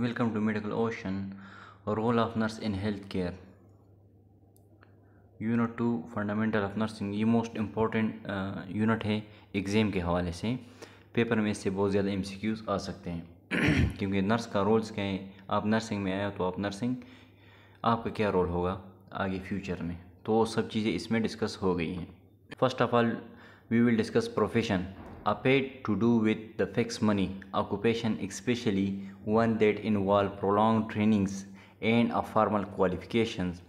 Welcome to Medical Ocean role of nurse in health care unit two fundamental of nursing ये most important unit है exam के हवाले से paper में इससे बहुत ज़्यादा एम सी क्यूज़ आ सकते हैं क्योंकि नर्स का रोल्स क्या है आप नर्सिंग में आए तो आप नर्सिंग आपका क्या रोल होगा आगे फ्यूचर में तो वो सब चीज़ें इसमें डिस्कस हो गई हैं first of all we will discuss profession are paid to do with the fixed money occupation, especially one that involve prolonged trainings and a formal qualifications,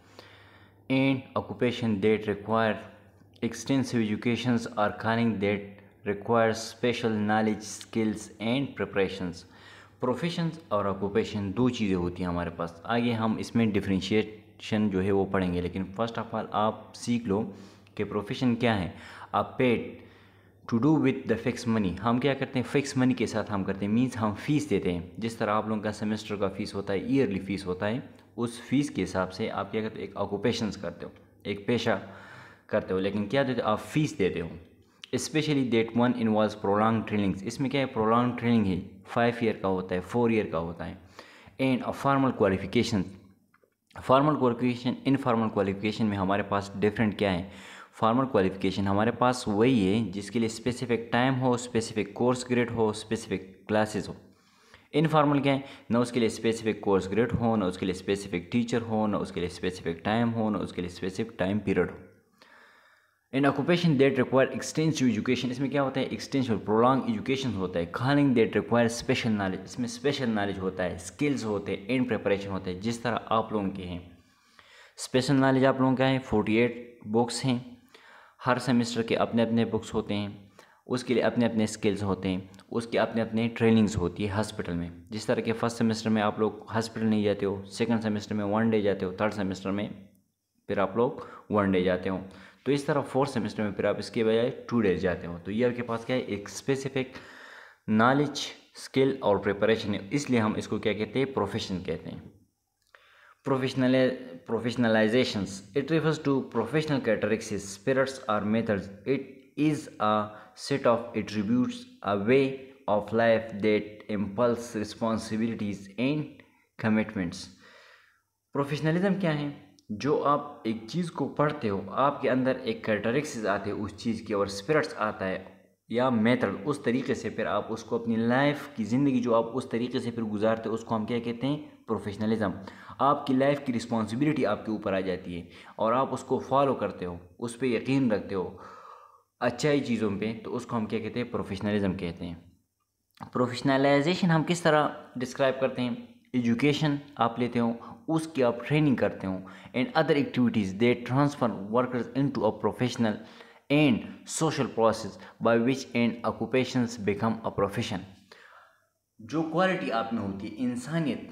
and occupation that require extensive educations or calling that requires special knowledge skills and preparations professions or occupation do cheeze hoti हैं hamare paas aage hum isme differentiation jo hai wo padhenge lekin first of all aap seekh lo ke profession kya hai a paid to do with the fix money हम क्या करते हैं fix money के साथ हम करते हैं means हम फ़ीस देते हैं जिस तरह आप लोगों का सेमेस्टर का फ़ीस होता है ईयरली फ़ीस होता है उस फ़ीस के हिसाब से आप क्या करते हो एक ऑक्यूपेशन करते हो एक पेशा करते हो लेकिन क्या देते हो आप फ़ीस देते हो specially that one involve prolong trainings इसमें क्या है प्रोलॉन्ग ट्रेनिंग ही फाइव ईयर का होता है फोर ईयर का होता है and formal qualification formal qualification informal qualification में हमारे पास डिफरेंट क्या है फार्मर क्वालिफिकेशन हमारे पास वही है जिसके लिए स्पेसिफिक टाइम हो स्पेसिफिक कोर्स ग्रेड हो स्पेसिफिक क्लासेस हो इनफॉर्मल क्या है ना उसके लिए स्पेसिफिक कोर्स ग्रेड हो ना उसके लिए स्पेसिफिक टीचर हो ना उसके लिए स्पेसिफिक टाइम हो ना उसके लिए स्पेसिफिक टाइम पीरियड हो in occupation that require extensive education इसमें क्या होता है एक्सटेंसिव प्रोलॉन्ग एजुकेशन होता है calling that require special knowledge इसमें स्पेशल नॉलेज होता है स्किल्स होते हैं इन प्रिपरेशन होते हैं जिस तरह आप लोगों के हैं स्पेशल नॉलेज आप लोगों का है फोर्टी एट बुक्स हैं हर सेमेस्टर के अपने अपने बुक्स होते हैं उसके लिए अपने अपने स्किल्स होते हैं उसके अपने अपने ट्रेनिंग्स होती है हॉस्पिटल में जिस तरह के फर्स्ट सेमेस्टर में आप लोग हॉस्पिटल नहीं जाते हो सेकंड सेमेस्टर में वन डे जाते हो थर्ड सेमेस्टर में फिर आप लोग वन डे जाते हो तो इस तरह फोर्थ सेमेस्टर में फिर आप इसके बजाय टू डेज जाते हो तो ये आपके पास क्या है एक स्पेसिफिक नॉलेज स्किल और प्रिपरेशन है इसलिए हम इसको क्या कहते हैं प्रोफेशन कहते हैं Professional, professionalizations. It refers to professional characteristics, spirits or methods. It is a set of attributes, a way of life that impulse responsibilities and commitments. Professionalism क्या है जो आप एक चीज़ को पढ़ते हो आपके अंदर एक कैरेक्टरिक्स आते हैं उस चीज़ के और स्पिरिट्स आता है या मेथड उस तरीके से फिर आप उसको अपनी लाइफ की ज़िंदगी जो आप उस तरीके से फिर गुजारते हो उसको हम क्या कहते हैं प्रोफेशनलिज्म आपकी लाइफ की रिस्पॉन्सिबिलिटी आपके ऊपर आ जाती है और आप उसको फॉलो करते हो उस पर यकीन रखते हो अच्छाई चीज़ों पे तो उसको हम क्या कहते हैं प्रोफेशनलिज्म कहते हैं प्रोफेशनलाइजेशन हम किस तरह डिस्क्राइब करते हैं एजुकेशन आप लेते हो उसकी आप ट्रेनिंग करते हो and other activities they transfer workers into a professional and social process by which and occupations become a profession जो क्वालिटी आप में होती है इंसानियत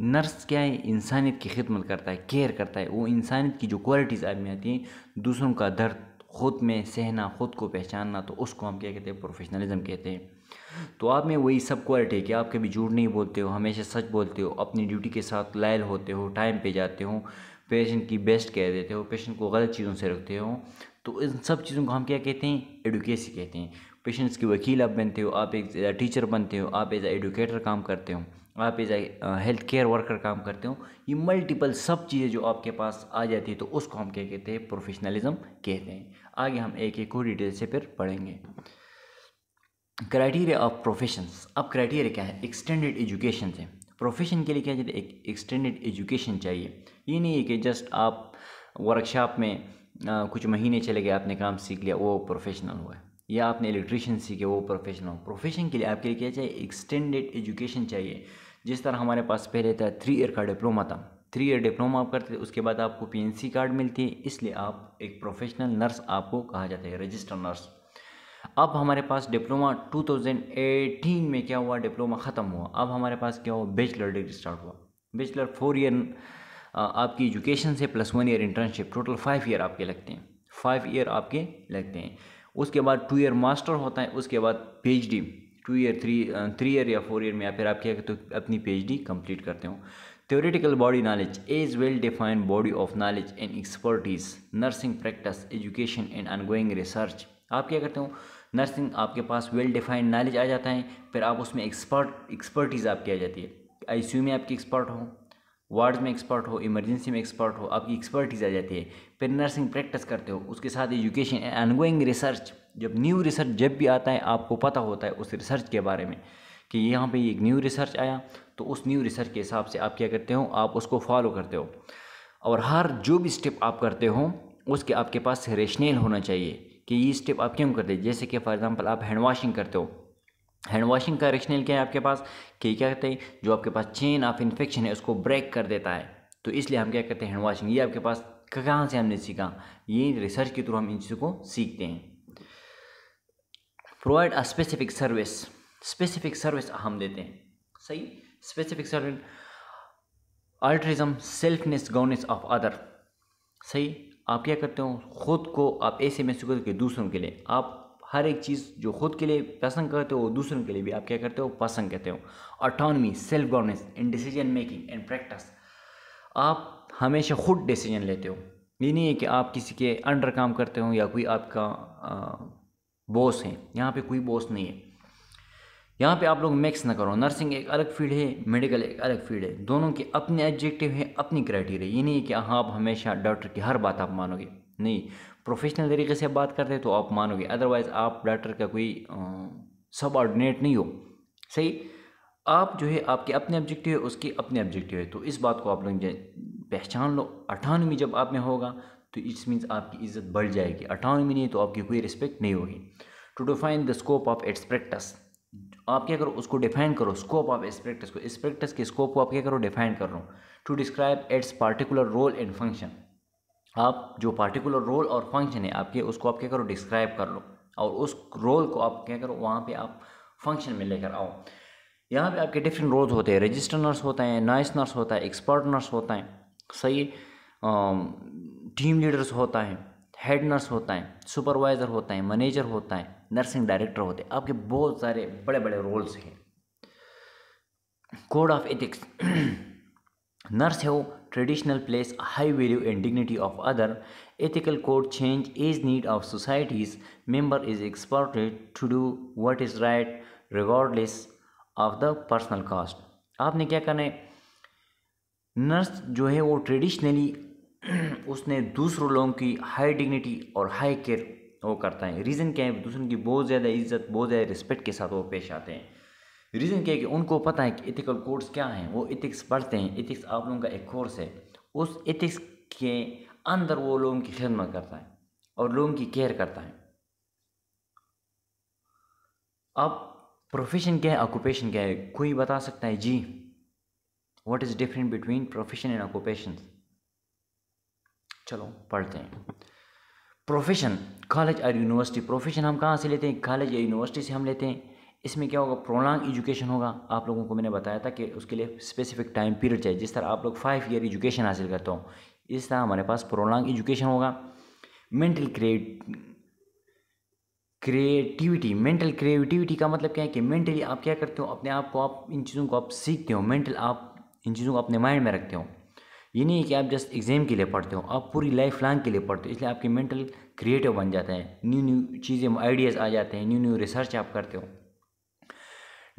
नर्स क्या है इंसानियत की खिदमत करता है केयर करता है वो इंसानियत की जो क्वालिटीज़ आदमी आती हैं दूसरों का दर्द खुद में सहना खुद को पहचानना तो उसको हम क्या कहते हैं प्रोफेशनलिज्म कहते हैं तो आप में वही सब क्वालिटी है कि आप कभी झूठ नहीं बोलते हो हमेशा सच बोलते हो अपनी ड्यूटी के साथ लायल होते हो टाइम पे जाते हो पेशेंट की बेस्ट कह देते हो पेशेंट को गलत चीज़ों से रखते हो तो इन सब चीज़ों को हम क्या कहते हैं एडुकेसी कहते हैं पेशेंट्स के वकील आप बनते हो आप एक टीचर बनते हो आप एज एडुकेटर काम करते हो आप एज हेल्थ केयर वर्कर काम करते हो ये मल्टीपल सब चीज़ें जो आपके पास आ जाती है तो उसको हम क्या कहते हैं प्रोफेशनलिज्म कहते हैं आगे हम एक एक को डिटेल से फिर पढ़ेंगे क्राइटेरिया ऑफ प्रोफेशंस अब क्राइटेरिया क्या है एक्सटेंडेड एजुकेशन से प्रोफेशन के लिए क्या चाहिए एक एक्सटेंडेड एजुकेशन चाहिए ये नहीं है कि जस्ट आप वर्कशॉप में आ, कुछ महीने चले गए आपने काम सीख लिया वो प्रोफेशनल हुआ है या आपने इलेक्ट्रिशियन सीखे वो प्रोफेशन हो प्रोफेशन के लिए आपके लिए क्या चाहिए एक्सटेंडेड एजुकेशन चाहिए जिस तरह हमारे पास पहले था थ्री ईयर का डिप्लोमा था थ्री ईयर डिप्लोमा आप करते थे उसके बाद आपको पीएनसी कार्ड मिलती है इसलिए आप एक प्रोफेशनल नर्स आपको कहा जाता है रजिस्टर नर्स अब हमारे पास डिप्लोमा 2018 में क्या हुआ डिप्लोमा ख़त्म हुआ अब हमारे पास क्या हुआ बैचलर डिग्री स्टार्ट हुआ बैचलर फोर ईयर आपकी एजुकेशन से plus one year internship total five year आपके लगते हैं फाइव ईयर आपके लगते हैं उसके बाद टू ईयर मास्टर होता है उसके बाद PhD two year three three year या फोर ईयर में या फिर आप क्या करते हो अपनी पीएचडी कंप्लीट करते हो theoretical body knowledge as well defined body of knowledge and expertise nursing practice education and ongoing research आप क्या करते हो नर्सिंग आपके पास वेल डिफाइंड नॉलेज आ जाता है फिर आप उसमें एक्सपर्ट एक्सपर्टीज़ आपकी आ जाती है यू में आपकी एक्सपर्ट हो वार्ड में एक्सपर्ट हो इमरजेंसी में एक्सपर्ट हो आपकी एक्सपर्टीज़ आ जाती है फिर नर्सिंग प्रैक्टिस करते हो उसके साथ एजुकेशन एंड रिसर्च जब न्यू रिसर्च जब भी आता है आपको पता होता है उस रिसर्च के बारे में कि यहाँ पे एक न्यू रिसर्च आया तो उस न्यू रिसर्च के हिसाब से आप क्या करते हो आप उसको फॉलो करते हो और हर जो भी स्टेप आप करते हो उसके आपके पास रेशनेल होना चाहिए कि ये स्टेप आप क्यों करते हैं जैसे कि फॉर एग्ज़ाम्पल आप हैंड वॉशिंग करते हो हैंड वॉशिंग का रेशनेल क्या है आपके पास कि क्या कहते हैं जो आपके पास चेन ऑफ इन्फेक्शन है उसको ब्रेक कर देता है तो इसलिए हम क्या कहते हैं हैंड वॉशिंग ये आपके पास कहाँ से हमने सीखा ये रिसर्च के थ्रू हम इन चीज़ों को सीखते हैं provide a specific service specific service हम देते हैं सही specific service altruism selfness governance of other सही आप क्या करते हो खुद को आप ऐसे महसूस करते हो दूसरों के लिए आप हर एक चीज़ जो खुद के लिए पसंद करते हो दूसरों के लिए भी आप क्या करते हो पसंद करते हो autonomy self governance in decision making and practice आप हमेशा खुद डिसीजन लेते हो ये नहीं है कि आप किसी के अंडर काम करते हो या कोई आपका बॉस है यहाँ पे कोई बॉस नहीं है यहाँ पे आप लोग मिक्स ना करो नर्सिंग एक अलग फील्ड है मेडिकल एक अलग फील्ड है दोनों के अपने एडजेक्टिव हैं अपनी क्राइटेरिया ये नहीं है कि हाँ, आप हमेशा डॉक्टर की हर बात आप मानोगे नहीं प्रोफेशनल तरीके से बात करते हैं तो आप मानोगे अदरवाइज़ आप डॉक्टर का कोई ऑर्डिनेट नहीं हो सही आप जो है आपके अपने ऑब्जेक्टिव है उसके अपने ऑब्जेक्टिव है तो इस बात को आप लोग पहचान लो अठानवी जब आप में होगा तो इट्स मीन्स आपकी इज्जत बढ़ जाएगी अठानवी नहीं तो आपकी कोई रिस्पेक्ट नहीं होगी to define the scope of its practice आप क्या करो उसको डिफाइन करो स्कोप ऑफ इस प्रैक्टिस को इस प्रैक्टिस के स्कोप को आप क्या करो डिफाइन कर रहा हूँ to describe its particular role and function आप जो पार्टिकुलर रोल और फंक्शन है आपके उसको आप क्या करो डिस्क्राइब कर लो और उस रोल को आप क्या करो वहाँ पे आप फंक्शन में लेकर आओ यहाँ पे आपके डिफरेंट रोल्स होते हैं रजिस्टर नर्स होते हैं नॉइस नर्स होता है एक्सपर्ट नर्स होता है सही टीम लीडर्स होता है हेड नर्स होता है सुपरवाइज़र होता है मैनेजर होता है नर्सिंग डायरेक्टर होते हैं आपके बहुत सारे बड़े बड़े रोल्स हैं code of ethics nurse have traditional place high value and dignity of other ethical code change is need of societies member is expected to do what is right regardless of the personal cost आपने क्या करना है nurse जो है वो traditionally उसने दूसरों लोगों की हाई डिग्निटी और हाई केयर वो करता है रीज़न क्या है दूसरों की बहुत ज़्यादा इज्जत बहुत ज़्यादा रिस्पेक्ट के साथ वो पेश आते हैं रीज़न क्या है कि उनको पता है कि इथिकल कोड्स क्या हैं वो इथिक्स पढ़ते हैं इथिक्स आप लोगों का एक कोर्स है उस इथिक्स के अंदर वो लोगों की खिदमत करता है और लोगों की केयर करता है अब प्रोफेशन क्या है ऑक्यूपेशन क्या है कोई बता सकता है जी what is different between profession and occupation चलो पढ़ते हैं प्रोफेशन कॉलेज और यूनिवर्सिटी प्रोफेशन हम कहाँ से लेते हैं कॉलेज या यूनिवर्सिटी से हम लेते हैं इसमें क्या होगा प्रोलॉन्ग एजुकेशन होगा आप लोगों को मैंने बताया था कि उसके लिए स्पेसिफिक टाइम पीरियड चाहिए जिस तरह आप लोग फाइव ईयर एजुकेशन हासिल करते हो इस तरह हमारे पास प्रोलॉन्ग एजुकेशन होगा mental create creativity mental creativity का मतलब क्या है कि मेंटली आप क्या करते हो अपने आप को आप इन चीज़ों को आप सीखते हो मेंटल आप इन चीज़ों को अपने माइंड में रखते हो ये नहीं है कि आप जस्ट एग्ज़ाम के लिए पढ़ते हो आप पूरी लाइफ लॉन्ग के लिए पढ़ते हो इसलिए आपके मेंटल क्रिएटिव बन जाता है न्यू न्यू चीज़ें आइडियाज़ आ जाते हैं न्यू न्यू रिसर्च आप करते हो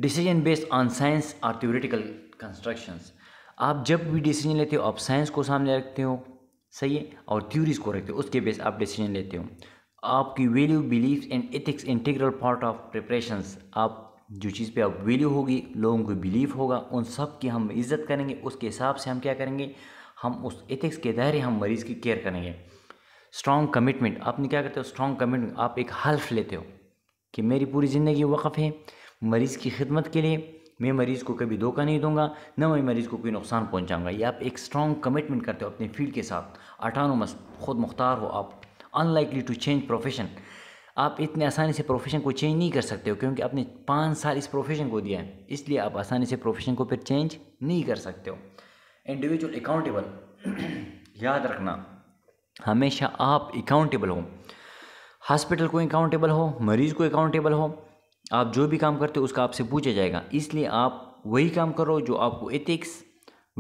डिसीजन बेस्ड ऑन साइंस और थ्योरेटिकल कंस्ट्रक्शंस आप जब भी डिसीजन लेते हो आप साइंस को सामने रखते हो सही है और थ्योरीज़ को रखते हो उसके बेस आप डिसीजन लेते हो आपकी value belief and ethics integral part of preparations आप जो चीज़ पे आप वैल्यू होगी लोगों को बिलीफ होगा उन सब की हम इज़्ज़त करेंगे उसके हिसाब से हम क्या करेंगे हम उस एथिक्स के दायरे हम मरीज़ की केयर करेंगे स्ट्रॉन्ग कमिटमेंट आपने क्या करते हो स्ट्रॉन्ग कमिटमेंट आप एक हल्फ लेते हो कि मेरी पूरी ज़िंदगी वक़फ़ है मरीज़ की खिदमत के लिए मैं मरीज़ को कभी धोखा नहीं दूंगा ना मैं मरीज़ को कोई नुकसान पहुंचाऊंगा ये आप एक स्ट्रॉन्ग कमिटमेंट करते हो अपने फील्ड के साथ अटानोमस खुद मुख्तार हो आप अनलाइकली टू चेंज प्रोफेशन आप इतने आसानी से प्रोफेशन को चेंज नहीं कर सकते हो क्योंकि आपने पाँच साल इस प्रोफेशन को दिया है इसलिए आप आसानी से प्रोफेशन को फिर चेंज नहीं कर सकते हो इंडिविजुअल अकाउंटेबल याद रखना हमेशा आप अकाउंटेबल हो हॉस्पिटल को अकाउंटेबल हो मरीज़ को अकाउंटेबल हो आप जो भी काम करते हो उसका आपसे पूछा जाएगा इसलिए आप वही काम करो जो आपको एथिक्स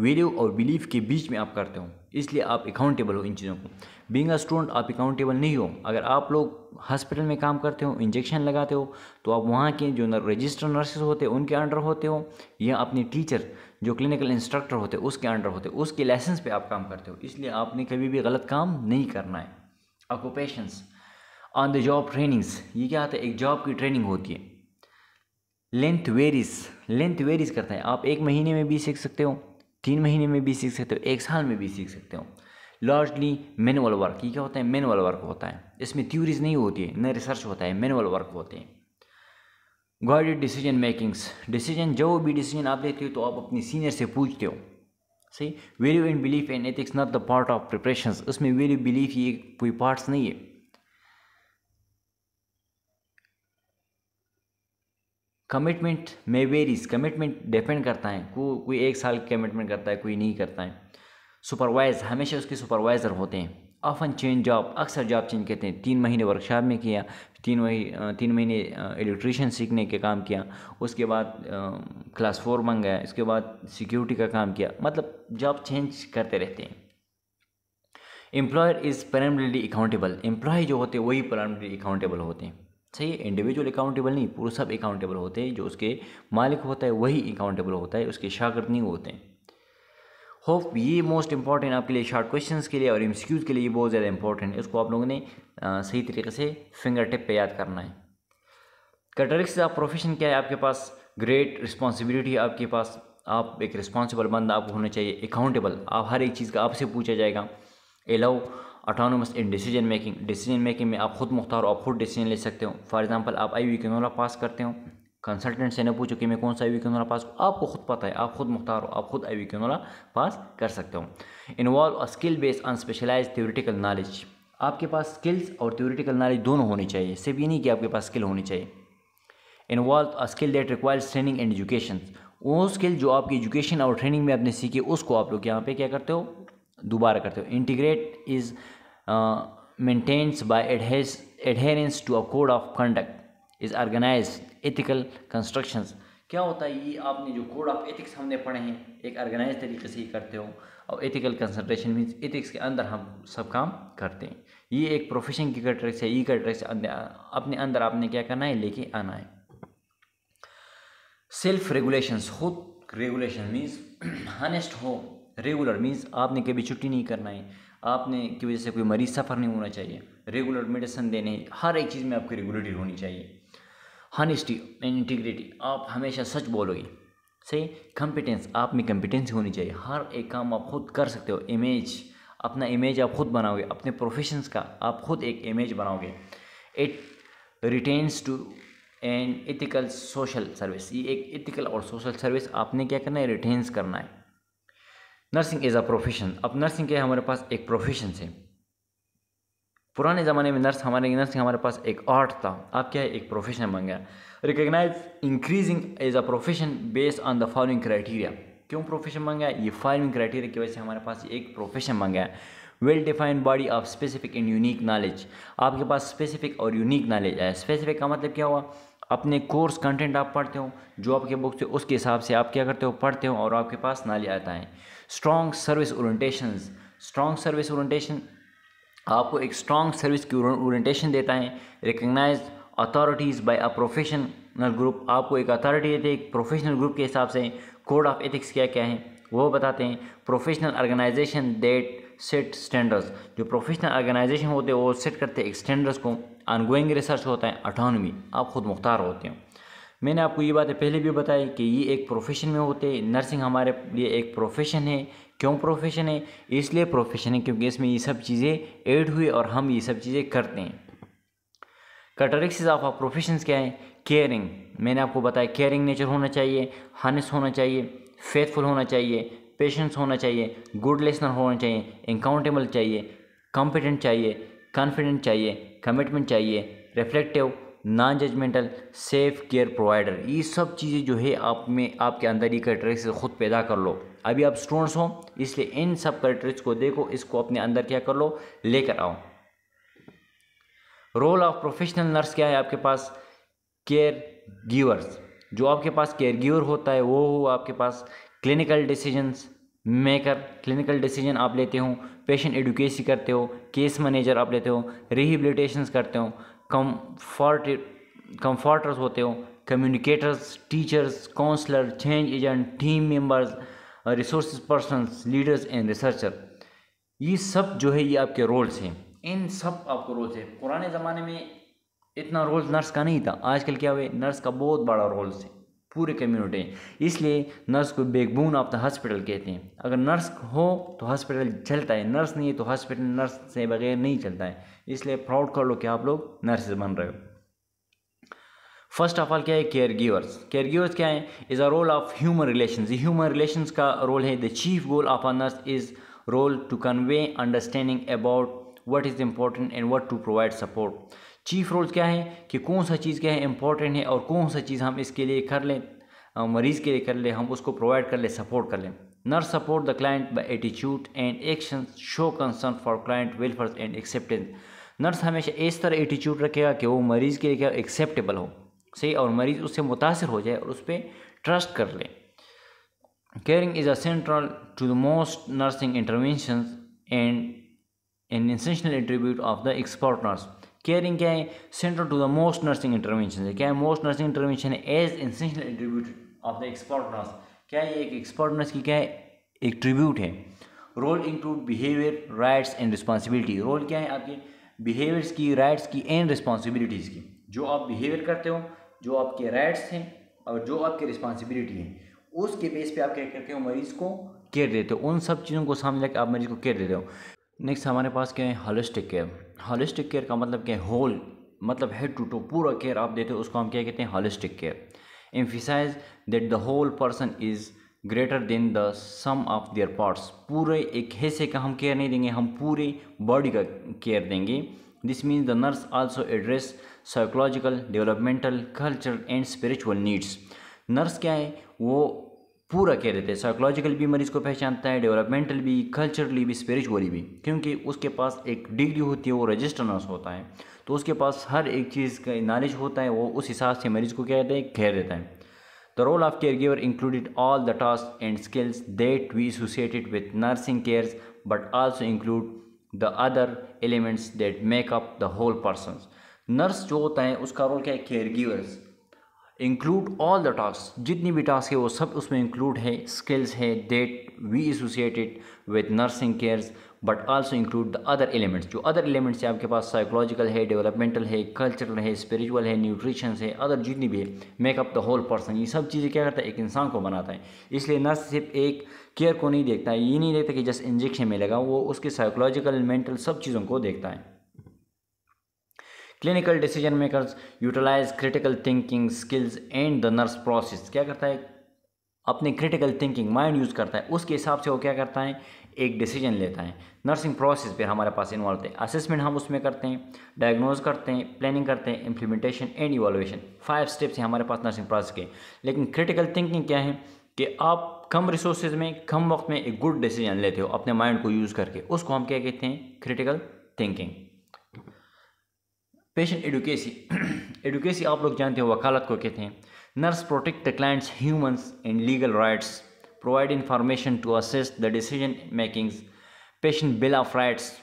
वैल्यू और बिलीफ के बीच में आप करते हो इसलिए आप अकाउंटेबल हो इन चीज़ों को बींग अ स्टूडेंट आप अकाउंटेबल नहीं हो अगर आप लोग हॉस्पिटल में काम करते हो इंजेक्शन लगाते हो तो आप वहाँ के जो रजिस्टर नर्सेज होते हैं उनके अंडर होते हो या अपने टीचर जो क्लिनिकल इंस्ट्रक्टर होते हैं उसके अंडर होते हो उसके लाइसेंस पे आप काम करते हो इसलिए आपने कभी भी गलत काम नहीं करना है occupations on the job trainings ये क्या होता है एक जॉब की ट्रेनिंग होती है लेंथ वेरीज लेंथ वेरीज करता है आप एक महीने में भी सीख सकते हो तीन महीने में भी सीख सकते हो एक साल में भी सीख सकते हो लार्जली मैनुअल वर्क ये क्या होता है मैनुअल वर्क होता है इसमें थ्योरीज नहीं होती है न रिसर्च होता है मैनुअल वर्क होते हैं गाइडेड डिसीजन मेकिंग्स डिसीजन जो भी डिसीजन आप लेते हो तो आप अपनी सीनियर से पूछते हो सही value and belief and ethics not the part of preparation उसमें वैल्यू बिलीफ ये कोई पार्ट्स नहीं है commitment may varies commitment depend करता है को, कोई एक साल कमिटमेंट करता है कोई नहीं करता है सुपरवाइज हमेशा उसके सुपरवाइज़र होते हैं ऑफन चेंज जॉब अक्सर जॉब चेंज करते हैं तीन महीने वर्कशॉप में किया तीन वही तीन महीने इलेक्ट्रिशियन सीखने के काम किया उसके बाद क्लास फोर बन गया इसके बाद सिक्योरिटी का काम किया मतलब जॉब चेंज करते रहते हैं employer is permanently accountable employ जो होते हैं वही परमानेंटली अकाउंटेबल होते हैं सही है इंडिविजुअल अकाउंटेबल नहीं पूरे सब अकाउंटेबल होते हैं जो उसके मालिक होता है वही अकाउंटेबल होता है उसके शागर्द नहीं होते हैं होप ये मोस्ट इंपॉर्टेंट आपके लिए शार्ट क्वेश्चन के लिए और एमसीक्यूज के लिए बहुत ज़्यादा इंपॉर्टेंट है उसको आप लोगों ने आ, सही तरीके से फिंगर टिप पर याद करना है कैटरिक्स का प्रोफेशन क्या है आपके पास ग्रेट रिस्पॉन्सिबिलिटी आपके पास आप एक रिस्पॉन्सिबल बंदा आपको होना चाहिए अकाउंटेबल आप हर एक चीज़ का आपसे पूछा जाएगा allow autonomous in decision making decision making में आप खुद मुख्तार हो आप खुद डिसीजन ले सकते हो फॉर एग्जांपल आप आई वी कैनोला पास करते हो कंसल्टेंट से न पूछो कि मैं कौन सा आई वी कैनोला पास करूँ आपको खुद पता है आप खुद मुख्तार हो आप खुद आई वी कैनोला पास कर सकते हो involve a skill based on specialise theoretical knowledge आपके पास स्किल्स और थ्योरेटिकल नॉलेज दोनों होनी चाहिए सिर्फ ये नहीं कि आपके पास स्किल होनी चाहिए involve a skill that requires training and education वो स्किल जो आपकी एजुकेशन और ट्रेनिंग में आपने सीखी उसको आप लोग यहाँ पे क्या करते हो दोबारा करते हो integrate is Uh, maintained by adherence adherence to a code of conduct is organized ethical constructions क्या होता है ये आपने जो कोड ऑफ एथिक्स हमने पढ़े हैं एक ऑर्गेनाइज तरीके से ही करते हो और एथिकल कंसल्ट्रेशन मीन्स एथिक्स के अंदर हम सब काम करते हैं ये एक प्रोफेशन की कैटरेक्स है ये कैटरेक्स अपने अंदर आपने क्या करना है लेके आना है सेल्फ रेगुलेशन खुद रेगुलेशन मीन्स हनेस्ट हो रेगुलर मीन्स आपने कभी छुट्टी नहीं करना है आपने की वजह से कोई मरीज़ सफ़र नहीं होना चाहिए रेगुलर मेडिसन देने हर एक चीज़ में आपकी रेगुलरिटी होनी चाहिए हॉनेस्टी एंड इंटीग्रिटी आप हमेशा सच बोलोगे सही कॉम्पिटेंस आप में कॉम्पिटेंसी होनी चाहिए हर एक काम आप खुद कर सकते हो इमेज अपना इमेज आप खुद बनाओगे अपने प्रोफेशंस का आप खुद एक इमेज बनाओगे it retains to and ethical social service ये एक इथिकल और सोशल सर्विस आपने क्या करना है रिटेन्स करना है नर्सिंग एज अ प्रोफेशन अब नर्सिंग क्या है हमारे पास एक प्रोफेशन से पुराने ज़माने में नर्स हमारे नर्सिंग हमारे पास एक आर्ट था अब क्या है एक प्रोफेशन बन गया recognise increasing as a profession based on the following criteria क्यों प्रोफेशन बन गया ये फॉलोइंग क्राइटेरिया की वजह से हमारे पास एक प्रोफेशन बन गया well defined body of specific and unique knowledge आपके पास स्पेसिफिक और यूनिक नॉलेज है स्पेसिफिक का मतलब क्या हुआ अपने कोर्स कंटेंट आप पढ़ते हो जो आपके बुक से उसके हिसाब से आप क्या करते हो पढ़ते हो और आपके पास नाले आता है strong service orientation strong service orientation आपको एक स्ट्रॉन्ग सर्विस की ओरिएंटेशन देता है recognise authorities by a professional group आपको एक अथॉरिटी देते हैं एक प्रोफेशनल ग्रुप के हिसाब से कोड ऑफ एथिक्स क्या क्या है वो बताते हैं professional organisation that set standards जो प्रोफेशनल ऑर्गेनाइजेशन होते हैं वो सेट करते हैं एक स्टैंडर्ड्स को अनगोइंग रिसर्च होता है अटोनमी आप ख़ुद मुख्तार होते हैं मैंने आपको ये बातें पहले भी बताई कि ये एक प्रोफेशन में होते हैं नर्सिंग हमारे लिए एक प्रोफेशन है क्यों प्रोफेशन है इसलिए प्रोफेशन है क्योंकि इसमें ये सब चीज़ें ऐड हुई और हम ये सब चीज़ें करते हैं कटरिक्स ऑफ आप प्रोफेशन क्या है केयरिंग मैंने आपको बताया केयरिंग नेचर होना चाहिए हानिस होना चाहिए फेथफुल होना चाहिए पेशेंस होना चाहिए गुड लिसनर होना चाहिए इंकाउंटेबल चाहिए कॉम्पिटेंट चाहिए कॉन्फिडेंट चाहिए कमिटमेंट चाहिए reflective non judgemental safe care provider ये सब चीज़ें जो है आप में आपके अंदर ये करेक्टरिक्स खुद पैदा कर लो अभी आप स्टूडेंट्स हो इसलिए इन सब करेक्टरिक्स को देखो इसको अपने अंदर क्या कर लो लेकर आओ रोल ऑफ प्रोफेशनल नर्स क्या है आपके पास केयर गिवर्स जो आपके पास केयर गिवर होता है वो हो आपके पास clinical decisions maker clinical decision आप लेते हो पेशेंट एडुकेसी करते हो केस मैनेजर आप लेते हो रिहेबिलिटेशन करते हो कम्फर्ट कम्फर्टर्स होते हो communicators teachers counsellor change agent team members resource person leaders and researcher ये सब जो है ये आपके रोल्स हैं इन सब आपको रोल्स हैं पुराने ज़माने में इतना रोल नर्स का नहीं था आजकल क्या हुआ नर्स का बहुत बड़ा रोल्स है पूरे कम्युनिटी इसलिए नर्स को बेगबून ऑफ द हॉस्पिटल कहते हैं अगर नर्स हो तो हॉस्पिटल चलता है नर्स नहीं है तो हॉस्पिटल नर्स से बगैर नहीं चलता है इसलिए प्राउड कर लो कि आप लोग नर्स बन रहे हो फर्स्ट ऑफ ऑल क्या है केयर गिवर्स केयर गिवर्स क्या है is a role of human relations human relations का रोल है the chief goal of a nurse is role to convey understanding about what is important and what to provide support chief role क्या है कि कौन सा चीज़ क्या है important है और कौन सा चीज़ हम इसके लिए कर लें मरीज़ के लिए कर लें हम उसको प्रोवाइड कर लें सपोर्ट कर लें nurse support the client by attitude and action show concern for client welfare and acceptance nurse हमेशा इस तरह एटीट्यूड रखेगा कि वो मरीज़ के लिए क्या एक्सेप्टेबल हो सही और मरीज़ उससे मुतासर हो जाए और उस पर ट्रस्ट कर लें caring is a central to the most nursing intervention and an essential attribute of the expert nurse caring क्या है central to the most nursing intervention है क्या है मोस्ट नर्सिंग इंटरवेंशन है as essential attribute of the expert nurse क्या ये एक expert nurse की क्या है एक ट्रिब्यूट है role include behaviour rights and responsibility role क्या है आपके बिहेवियर्स की राइट्स की एंड रिस्पॉन्सिबिलिटीज़ की जो आप बिहेवियर करते हो जो आपके राइट्स हैं और जो आपके रिस्पॉन्सिबिलिटी है उसके बेस पे आप क्या करते हो मरीज़ को केयर देते हो उन सब चीज़ों को सामने लेकर आप मरीज़ को केयर देते हो नेक्स्ट हमारे पास क्या है हॉलिस्टिक केयर हॉलिस्टिक केयर का मतलब क्या है होल मतलब हेड टू टू पूरा केयर आप देते हो उसको हम क्या कहते हैं holistic care emphasize that the whole person is greater than the sum of their parts पूरे एक हिस्से का हम केयर नहीं देंगे हम पूरे बॉडी का केयर देंगे this means the nurse also address psychological developmental cultural and spiritual needs nurse क्या है वो पूरा कह देते हैं साइकोलॉजिकल भी मरीज़ को पहचानता है डेवलपमेंटल भी कल्चरली भी स्पिरिचुअली भी क्योंकि उसके पास एक डिग्री होती है वो रजिस्टर नर्स होता है तो उसके पास हर एक चीज़ का नॉलेज होता है वो उस हिसाब से मरीज़ को क्या कहते हैं कह देता है the role of caregiver included all the task and skills that we associated with nursing cares but also include the other elements that make up the whole person nurse जो होता है उसका रोल क्या है caregivers include all the task जितनी भी task है वो सब उसमें इंक्लूड है स्किल्स है that we associated with nursing cares but also include the other elements जो अदर एलिमेंट्स है आपके पास साइकोलॉजिकल है डेवलपमेंटल है कल्चरल है स्पिरिचुअल है न्यूट्रिशन है अदर जितनी भी है मेकअप द होल पर्सन ये सब चीज़ें क्या करता है एक इंसान को बनाता है इसलिए नर्स सिर्फ एक केयर को नहीं देखता है ये नहीं देखता कि जस्ट इंजेक्शन मिलेगा वो उसके साइकोलॉजिकल मेंटल सब चीज़ों को देखता है clinical decision makers utilize critical thinking skills and the nurse process क्या करता है अपने क्रिटिकल थिंकिंग माइंड यूज़ करता है उसके हिसाब से वो क्या करता है एक डिसीजन लेता है नर्सिंग प्रोसेस पर हमारे पास इन्वॉल्व है असेसमेंट हम उसमें करते हैं डायग्नोज करते हैं प्लानिंग करते हैं implementation and evolution five steps हैं हमारे पास नर्सिंग प्रोसेस के लेकिन क्रिटिकल थिंकिंग क्या है कि आप कम रिसोर्सेज में कम वक्त में एक गुड डिसीजन लेते हो अपने माइंड को यूज़ करके उसको हम क्या कहते हैं critical thinking patient advocacy advocacy आप लोग जानते हो वकालत को कहते हैं nurse protect the clients humans and legal rights provide information to assist the decision makings patient bill of rights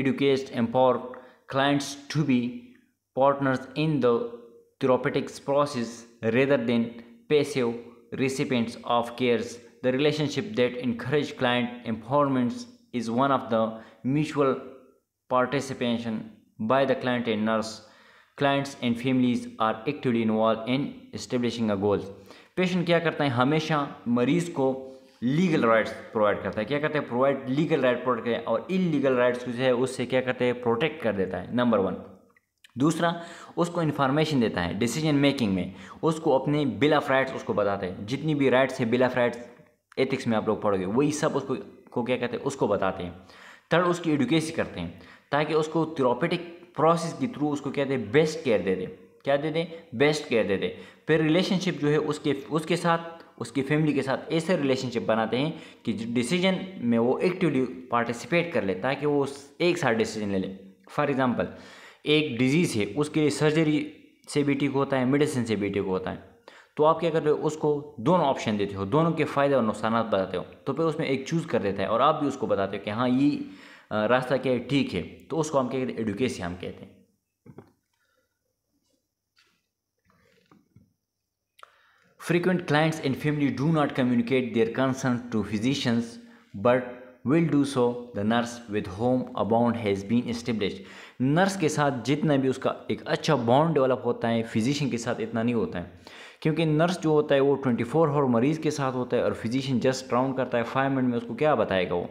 educates empower clients to be partners in the therapeutic process rather than passive recipients of cares the relationship that encourage client empowerment is one of the mutual participation by the client and nurse. Clients and families are actively involved in establishing a goals. Patient क्या करता है हमेशा मरीज को legal rights provide करता है क्या करता है प्रोवाइड लीगल राइट प्रोवाइड करता aur और rights राइट्स जो है उससे क्या करते हैं प्रोटेक्ट कर देता है नंबर वन दूसरा उसको इन्फॉर्मेशन देता है डिसीजन मेकिंग में उसको अपने बिल ऑफ राइट्स उसको बताते हैं जितनी भी राइट्स है बिल ऑफ राइट्स एथिक्स में आप लोग पढ़ोगे वही सब उसको को क्या कहते हैं उसको बताते हैं थर्ड उसकी एडुकेशन करते हैं ताकि उसको थ्रोपेटिक प्रोसेस के थ्रू उसको क्या दे बेस्ट केयर दे दे क्या दे दें बेस्ट केयर दे दें फिर रिलेशनशिप जो है उसके उसके साथ उसकी फैमिली के साथ ऐसे रिलेशनशिप बनाते हैं कि डिसीजन में वो एक्टिवली पार्टिसिपेट कर ले ताकि वो एक साथ डिसीजन ले ले फॉर एग्ज़ाम्पल एक डिजीज़ है उसके लिए सर्जरी से भी ठीक होता है मेडिसिन से भी ठीक होता है तो आप क्या कर रहे हो उसको दोनों ऑप्शन देते हो दोनों के फ़ायदे और नुकसान बताते हो तो फिर उसमें एक चूज़ कर देता है और आप भी उसको बताते हो कि हाँ ये रास्ता क्या है ठीक है तो उसको हम क्या कहते हैं एडुकेशन हम कहते हैं frequent clients and family do not communicate their concern to physicians but will do so the nurse with whom a bond has been established nurse के साथ जितना भी उसका एक अच्छा बॉन्ड डेवलप होता है फिजिशियन के साथ इतना नहीं होता है क्योंकि नर्स जो होता है वो ट्वेंटी फोर आवर मरीज़ के साथ होता है और फिजिशियन जस्ट राउंड करता है फाइव मिनट में उसको क्या बताएगा वो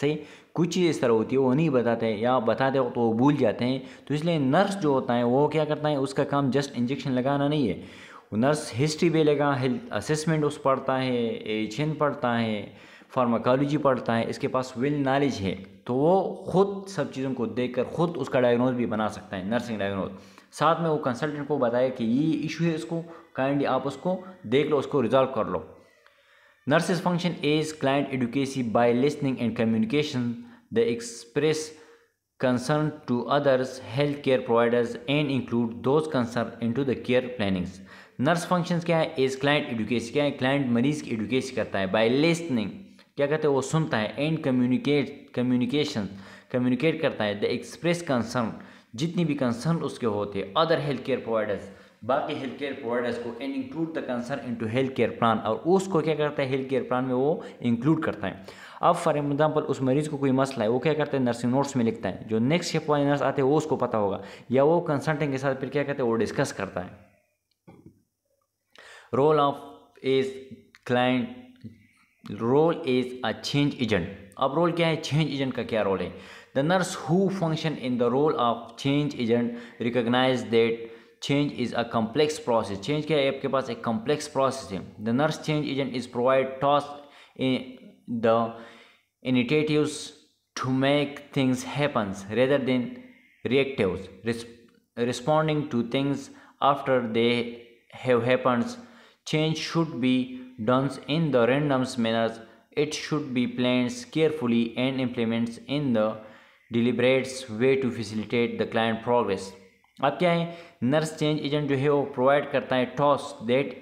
सही कुछ चीज़ इस तरह होती है वो नहीं बताते या बताते हो तो वो भूल जाते हैं तो इसलिए नर्स जो होता है वो क्या करता है उसका काम जस्ट इंजेक्शन लगाना नहीं है वो नर्स हिस्ट्री भी लेगा हेल्थ असेसमेंट उस पढ़ता है एशियन पढ़ता है फार्माकोलॉजी पढ़ता है इसके पास वेल नॉलेज है तो वो खुद सब चीज़ों को देख कर खुद उसका डायग्नोज भी बना सकता है नर्सिंग डायग्नोज साथ में वो कंसल्टेंट को बताया कि ये इशू है इसको काइंडली आप उसको देख लो उसको रिजॉल्व कर लो Nurses function is client advocacy by listening and communication. They express concern to others, healthcare providers, and include those concern into the care plannings. Nurse functions क्या है इज क्लाइंट एडुकेशन क्या है क्लाइंट मरीज की education करता है by listening क्या कहते हैं वो सुनता है एंड कम्युनिकेट कम्युनिकेशन कम्युनिकेट करता है द एक्सप्रेस कंसर्न जितनी भी कंसर्न उसके होते हैं अदर हेल्थ केयर प्रोवाइडर्स बाकी हेल्थ केयर प्रोवाइडर्स को and include the concern into health care plan और उसको क्या करता है हेल्थ केयर प्लान में वो इंक्लूड करता है अब फॉर एग्जाम्पल उस मरीज़ को कोई मसला है वो क्या करते हैं नर्सिंग नोट्स में लिखता है जो नेक्स्ट शिफ्ट वाले नर्स आते हैं वो उसको पता होगा या वो कंसल्टेंट के साथ फिर क्या करते हैं वो डिस्कस करता है role of is client role is a change agent अब रोल क्या है चेंज एजेंट का क्या रोल है the nurse who function in the role of change agent recognize that change is a complex process change क्या है आपके पास complex process the nurse change agent is provide task in the initiatives to make things happen rather than reactives res responding to things after they have happened change should be done in the random manners it should be planned carefully and implemented in the deliberate way to facilitate the client progress अब क्या है nurse change agent जो है वो provide करता है toss that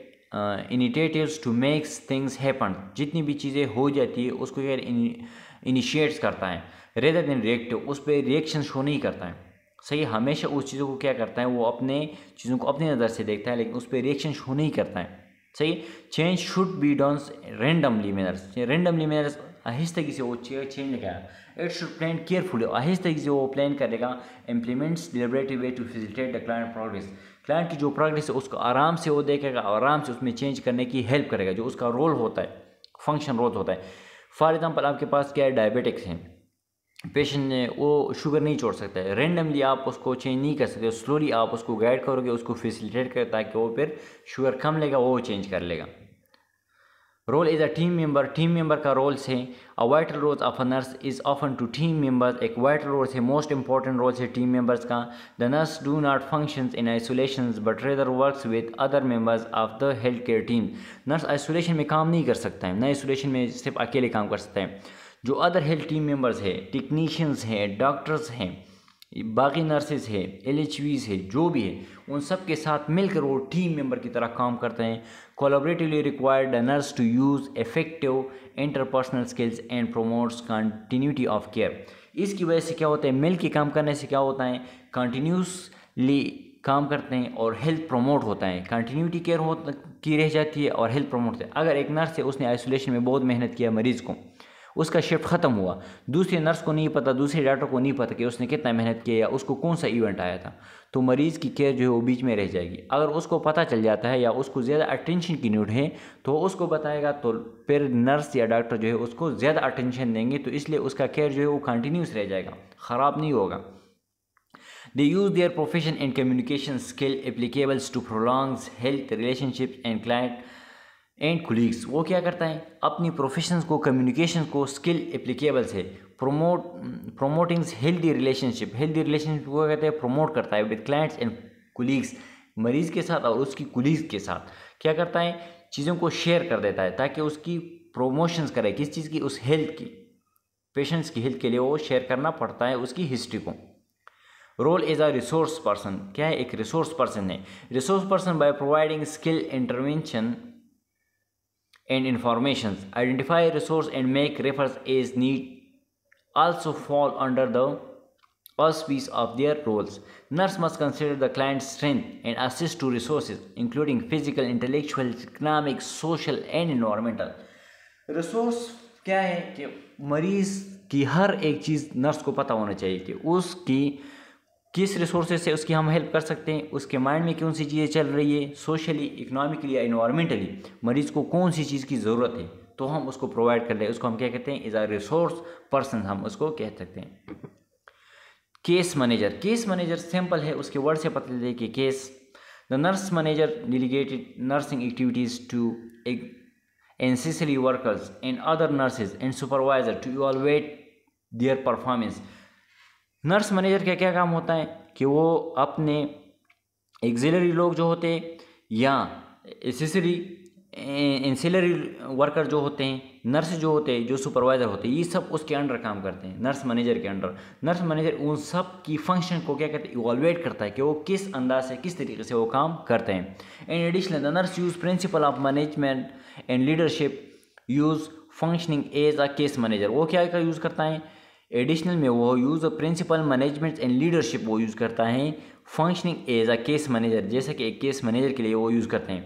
initiative to makes things happen जितनी भी चीज़ें हो जाती है उसको क्या इनिशिएट्स करता है रेदर देन रिएक्टिव उस पर रिएक्शन शो नहीं करता है सही हमेशा उस चीज़ों को क्या करता है वो अपने चीज़ों को अपनी नज़र से देखता है लेकिन उस पर रिएक्शन शो नहीं करता है सही change should be done randomly manners randomly manners आहिस्तगी से वो चेंज क्या इट शुड प्लान केयरफुली आहिस्ते तरीके से वो प्लान करेगा implements deliberative way to facilitate the client progress client की जो प्रोग्रेस है उसको आराम से वो देखेगा आराम से उसमें चेंज करने की हेल्प करेगा जो उसका रोल होता है फंक्शन रोल होता है फॉर एग्ज़ाम्पल आपके पास क्या है डायबिटिक्स हैं पेशेंट ने वो शुगर नहीं छोड़ सकता है रेंडमली आप उसको चेंज नहीं कर सकते स्लोली आप उसको गाइड करोगे उसको फैसिलिटेट कर ताकि वो फिर शुगर कम लेगा वो चेंज कर लेगा role is a team member team member का रोल्स हैं a vital role of a nurse is often to team members एक वाइटल रोल है मोस्ट इंपॉर्टेंट रोल है टीम मेंबर्स का the nurse do not function in isolation but rather work with other members of the health care team nurse isolation में काम नहीं कर सकता है न आइसोलेशन में सिर्फ अकेले काम कर सकता है जो अदर हेल्थ टीम मेंबर्स है टेक्नीशियंस हैं डॉक्टर्स हैं बाकी नर्सेज है एल है जो भी है उन सब के साथ मिलकर वो टीम मेंबर की तरह काम करते हैं collaboratively required nurse to use effective interpersonal skills and promotes continuity of care इसकी वजह से क्या होता है मिल के काम करने से क्या होता है कंटिन्यूसली काम करते हैं और हेल्थ प्रमोट होता है कंटिन्यूटी केयर हो की रह जाती है और हेल्थ प्रमोट होता है अगर एक नर्स है उसने आइसोलेशन में बहुत मेहनत किया मरीज़ को उसका शिफ्ट ख़त्म हुआ दूसरी नर्स को नहीं पता दूसरे डॉक्टर को नहीं पता कि उसने कितना मेहनत किया या उसको कौन सा इवेंट आया था तो मरीज़ की केयर जो है वो बीच में रह जाएगी अगर उसको पता चल जाता है या उसको ज़्यादा अटेंशन की नीड है तो उसको बताएगा तो फिर नर्स या डॉक्टर जो है उसको ज़्यादा अटेंशन देंगे तो इसलिए उसका केयर जो है वो कंटिन्यूस रह जाएगा ख़राब नहीं होगा they use their profession and communication skill applicables to prolongs health relationship and client and colleagues वो क्या करता है अपनी प्रोफेशन को कम्युनिकेशन को स्किल एप्लीकेबल से promote promoting healthy relationship healthy relationship को कहते हैं प्रोमोट करता है विद क्लाइंट्स एंड कुलीग्स मरीज़ के साथ और उसकी कुलीग्स के साथ क्या करता है चीज़ों को शेयर कर देता है ताकि उसकी प्रोमोशंस करे किस चीज़ की उस हेल्थ की पेशेंट्स की हेल्थ के लिए वो शेयर करना पड़ता है उसकी हिस्ट्री को role as a resource person क्या है एक रिसोर्स पर्सन है resource person by providing skill intervention and informations identify resource and make reference as need also fall under the auspice of their roles. Nurse must consider the client's strength and assist to resources, including physical, intellectual, economic, social and environmental. Resource क्या है कि मरीज़ की हर एक चीज़ nurse को पता होना चाहिए कि उसकी किस रिसोर्सेज से उसकी हम हेल्प कर सकते हैं उसके माइंड में कौन सी चीज़ें चल रही है सोशली इकोनॉमिकली या इन्वायरमेंटली मरीज़ को कौन सी चीज़ की ज़रूरत है तो हम उसको प्रोवाइड कर हैं उसको हम क्या कहते हैं इज़ आ रिसोर्स पर्सन हम उसको कह सकते हैं case manager case manager simple है उसके वर्ड से पता चले कि case the nurse manager delegated nursing activities to ancillary workers and other nurses and supervisor to wait their performance nurse manager का क्या काम होता है कि वो अपने एग्जिलरी लोग जो होते हैं या एसेसरी एंसिलरी वर्कर जो होते हैं नर्स जो होते हैं जो सुपरवाइज़र होते हैं ये सब उसके अंडर काम करते हैं नर्स मैनेजर के अंडर नर्स मैनेजर उन सब की फंक्शन को क्या कहते हैं इवॉलवेट करता है कि वो किस अंदाज से किस तरीके से वो काम करते हैं in additional the nurse use principle of management and leadership use functioning as a case manager वो क्या यूज़ करता है एडिशनल में वो use of principle management and leadership वो यूज़ करता है functioning as a case manager जैसे कि एक केस मैनेजर के लिए वो यूज़ करते हैं